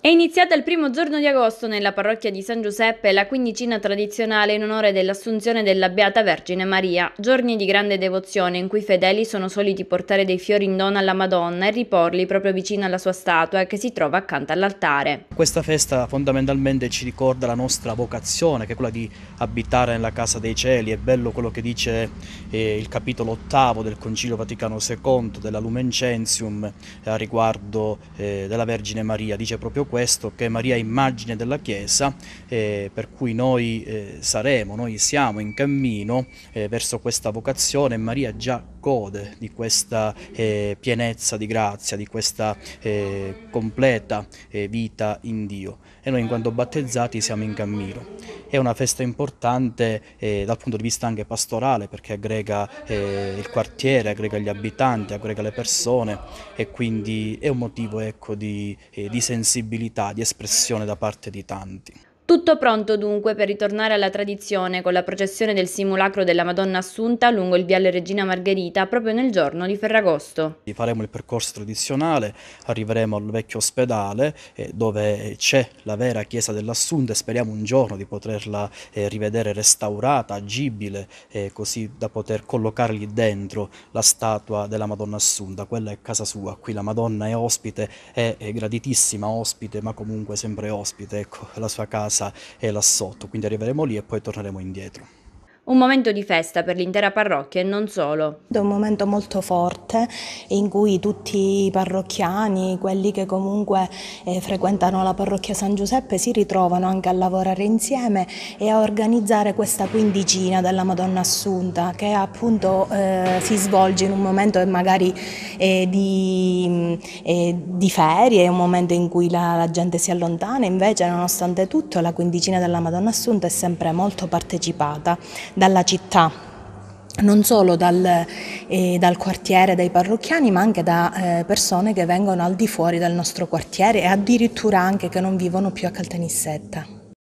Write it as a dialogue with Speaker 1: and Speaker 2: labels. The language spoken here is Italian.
Speaker 1: È iniziata il primo giorno di agosto nella parrocchia di San Giuseppe la quindicina tradizionale in onore dell'Assunzione della Beata Vergine Maria, giorni di grande devozione in cui i fedeli sono soliti portare dei fiori in dono alla Madonna e riporli proprio vicino alla sua statua che si trova accanto all'altare.
Speaker 2: Questa festa fondamentalmente ci ricorda la nostra vocazione, che è quella di abitare nella casa dei cieli, è bello quello che dice eh, il capitolo ottavo del Concilio Vaticano II della Lumen Gentium eh, a riguardo eh, della Vergine Maria, dice proprio questo che Maria è immagine della Chiesa, eh, per cui noi eh, saremo, noi siamo in cammino eh, verso questa vocazione, e Maria già gode di questa eh, pienezza di grazia, di questa eh, completa eh, vita in Dio e noi in quanto battezzati siamo in cammino è una festa importante eh, dal punto di vista anche pastorale perché aggrega eh, il quartiere, aggrega gli abitanti, aggrega le persone e quindi è un motivo ecco, di, eh, di sensibilità, di espressione da parte di tanti.
Speaker 1: Tutto pronto dunque per ritornare alla tradizione con la processione del simulacro della Madonna Assunta lungo il viale Regina Margherita proprio nel giorno
Speaker 2: di Ferragosto. Faremo il percorso tradizionale, arriveremo al vecchio ospedale eh, dove eh, c'è la vera chiesa dell'Assunta e speriamo un giorno di poterla eh, rivedere restaurata, agibile, eh, così da poter collocare lì dentro la statua della Madonna Assunta. Quella è casa sua, qui la Madonna è ospite, è, è graditissima ospite ma comunque sempre ospite, ecco la sua casa Venezia è là sotto, quindi arriveremo lì e poi torneremo indietro.
Speaker 3: Un momento
Speaker 1: di festa per l'intera parrocchia e non solo.
Speaker 3: È un momento molto forte in cui tutti i parrocchiani, quelli che comunque eh, frequentano la parrocchia San Giuseppe, si ritrovano anche a lavorare insieme e a organizzare questa quindicina della Madonna Assunta che appunto eh, si svolge in un momento magari eh, di, eh, di, ferie, un momento in cui la, la gente si allontana, invece nonostante tutto la quindicina della Madonna Assunta è sempre molto partecipata dalla città non solo dal, eh, dal, quartiere, dai parrocchiani, ma anche da eh, persone che vengono al di fuori del nostro quartiere e addirittura anche che non vivono più a Caltanissetta.